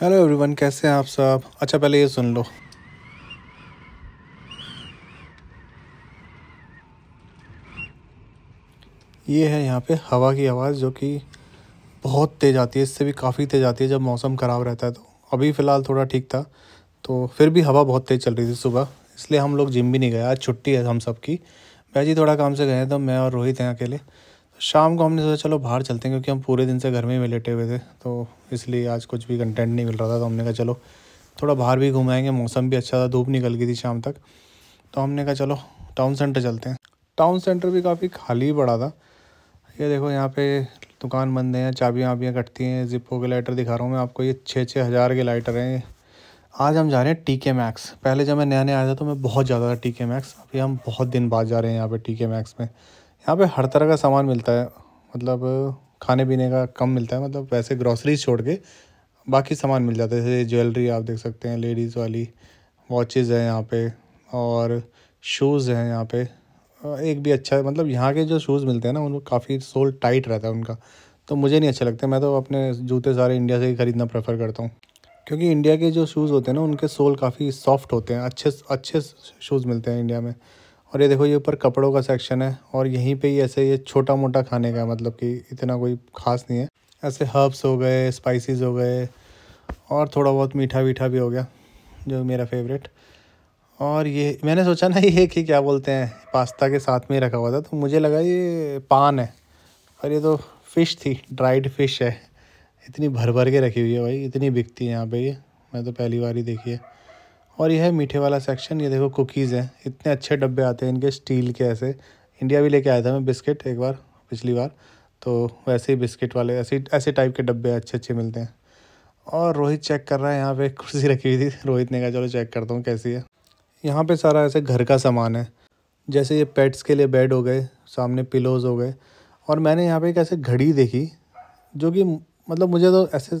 hello everyone कैसे हैं आप सब अच्छा पहले ये सुन लो ये है यहाँ पे हवा की आवाज़ जो कि बहुत तेज़ आती है इससे भी काफ़ी तेज़ आती है जब मौसम ख़राब रहता है तो अभी फ़िलहाल थोड़ा ठीक था तो फिर भी हवा बहुत तेज़ चल रही थी सुबह इसलिए हम लोग जिम भी नहीं गए आज छुट्टी है हम सब की भाई जी थोड़ा काम से गए तो मैं और रोहित हैं अकेले शाम को हमने सोचा चलो बाहर चलते हैं क्योंकि हम पूरे दिन से घर में ही लेटे हुए थे तो इसलिए आज कुछ भी कंटेंट नहीं मिल रहा था तो हमने कहा चलो थोड़ा बाहर भी घुमाएंगे मौसम भी अच्छा था धूप निकल गई थी शाम तक तो हमने कहा चलो टाउन सेंटर चलते हैं टाउन सेंटर भी काफ़ी खाली पड़ा था ये देखो यहाँ पे दुकान बंद है चाबियाँ वाबियाँ कटती हैं जिप्पो के लाइटर दिखा रहा हूँ मैं आपको ये छः छः हज़ार के लाइटर हैं आज हम जा रहे हैं टी के मैक्स पहले जब मैं नया नया आया था तो मैं बहुत ज़्यादा था टीके मैक्स अभी हम बहुत दिन बाद जा रहे हैं यहाँ पे टीके मैक्स में यहाँ पे हर तरह का सामान मिलता है मतलब खाने पीने का कम मिलता है मतलब वैसे ग्रॉसरीज छोड़ के बाकी सामान मिल जाता है जैसे ज्वेलरी आप देख सकते हैं लेडीज़ वाली वॉचेज़ हैं यहाँ पे और शूज़ हैं यहाँ पे एक भी अच्छा मतलब यहाँ के जो शूज़ मिलते हैं ना उनको काफ़ी सोल टाइट रहता है उनका तो मुझे नहीं अच्छा लगता मैं तो अपने जूते सारे इंडिया से ही ख़रीदना प्रेफर करता हूँ क्योंकि इंडिया के जो शूज़ होते हैं ना उनके सोल काफ़ी सॉफ्ट होते हैं अच्छे अच्छे शूज़ मिलते हैं इंडिया में और ये देखो ये ऊपर कपड़ों का सेक्शन है और यहीं पे ही ऐसे ये छोटा मोटा खाने का मतलब कि इतना कोई खास नहीं है ऐसे हर्ब्स हो गए स्पाइसेस हो गए और थोड़ा बहुत मीठा वीठा भी हो गया जो मेरा फेवरेट और ये मैंने सोचा ना ये कि क्या बोलते हैं पास्ता के साथ में ही रखा हुआ था तो मुझे लगा ये पान है और ये तो फ़िश थी ड्राइड फ़िश है इतनी भर भर के रखी हुई है भाई इतनी बिकती है यहाँ पे ये मैं तो पहली बार ही देखी है और यह है मीठे वाला सेक्शन ये देखो कुकीज़ हैं इतने अच्छे डब्बे आते हैं इनके स्टील के ऐसे इंडिया भी लेके आया था मैं बिस्किट एक बार पिछली बार तो वैसे ही बिस्किट वाले ऐसे ऐसे टाइप के डब्बे अच्छे अच्छे मिलते हैं और रोहित चेक कर रहा है यहाँ पे कुर्सी रखी हुई थी रोहित ने कहा चलो चेक करता हूँ कैसी है यहाँ पे सारा ऐसे घर का सामान है जैसे ये पेट्स के लिए बेड हो गए सामने पिलोज हो गए और मैंने यहाँ पे एक ऐसे घड़ी देखी जो कि मतलब मुझे तो ऐसे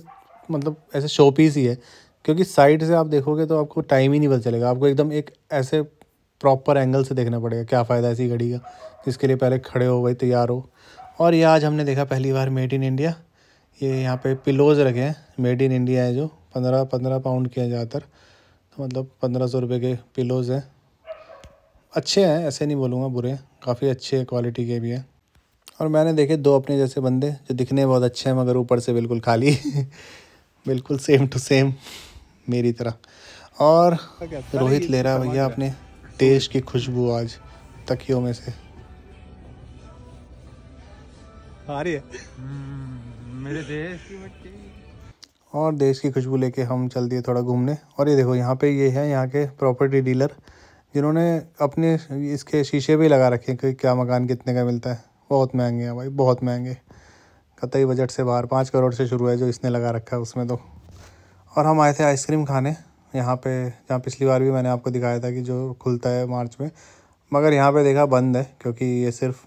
मतलब ऐसे शो पीस ही है क्योंकि साइड से आप देखोगे तो आपको टाइम ही नहीं पता चलेगा आपको एकदम एक ऐसे प्रॉपर एंगल से देखना पड़ेगा क्या फ़ायदा ऐसी घड़ी का जिसके लिए पहले खड़े हो भाई तैयार हो और ये आज हमने देखा पहली बार मेड इन इंडिया ये यहाँ पे पिलोज रखे हैं मेड इन इंडिया है जो पंद्रह पंद्रह पाउंड के हैं ज़्यादातर तो मतलब पंद्रह सौ रुपये के पिलोज हैं अच्छे हैं ऐसे नहीं बोलूँगा बुरे काफ़ी अच्छे क्वालिटी के भी हैं और मैंने देखे दो अपने जैसे बंदे जो दिखने बहुत अच्छे हैं मगर ऊपर से बिल्कुल खाली बिल्कुल सेम टू सेम मेरी तरह और रोहित ले रहा भैया अपने देश की खुशबू आज तकियों में से आ रही है हम्म, मेरे देश की और देश की खुशबू लेके हम चल दिए थोड़ा घूमने और ये देखो यहाँ पे ये है यहाँ के प्रॉपर्टी डीलर जिन्होंने अपने इसके शीशे भी लगा रखे हैं कि क्या मकान कितने का मिलता है बहुत महंगे हैं भाई बहुत महंगे कतई बजट से बाहर पाँच करोड़ से शुरू है जो इसने लगा रखा है उसमें तो और हम आए थे आइसक्रीम खाने यहाँ पे जहाँ पिछली बार भी मैंने आपको दिखाया था कि जो खुलता है मार्च में मगर यहाँ पे देखा बंद है क्योंकि ये सिर्फ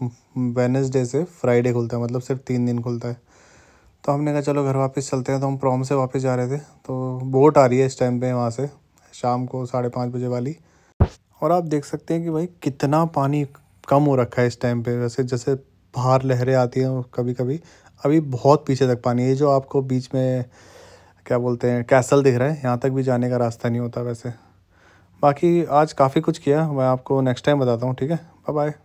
वेनसडे से फ्राइडे खुलता है मतलब सिर्फ तीन दिन खुलता है तो हमने कहा चलो घर वापस चलते हैं तो हम प्रॉम से वापस जा रहे थे तो बोट आ रही है इस टाइम पे वहाँ से शाम को साढ़े पाँच बजे वाली और आप देख सकते हैं कि भाई कितना पानी कम हो रखा है इस टाइम पे वैसे जैसे बाहर लहरें आती हैं कभी कभी अभी बहुत पीछे तक पानी है जो आपको बीच में क्या बोलते हैं कैसल दिख रहा है यहाँ तक भी जाने का रास्ता नहीं होता वैसे बाकी आज काफ़ी कुछ किया मैं आपको नेक्स्ट टाइम बताता हूँ ठीक है बाय बाय